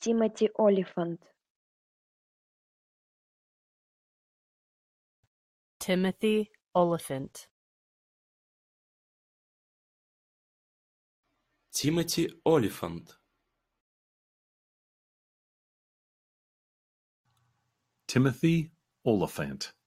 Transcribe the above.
тимоти олифант Timothy Oliphant Timothy Oliphant Timothy Oliphant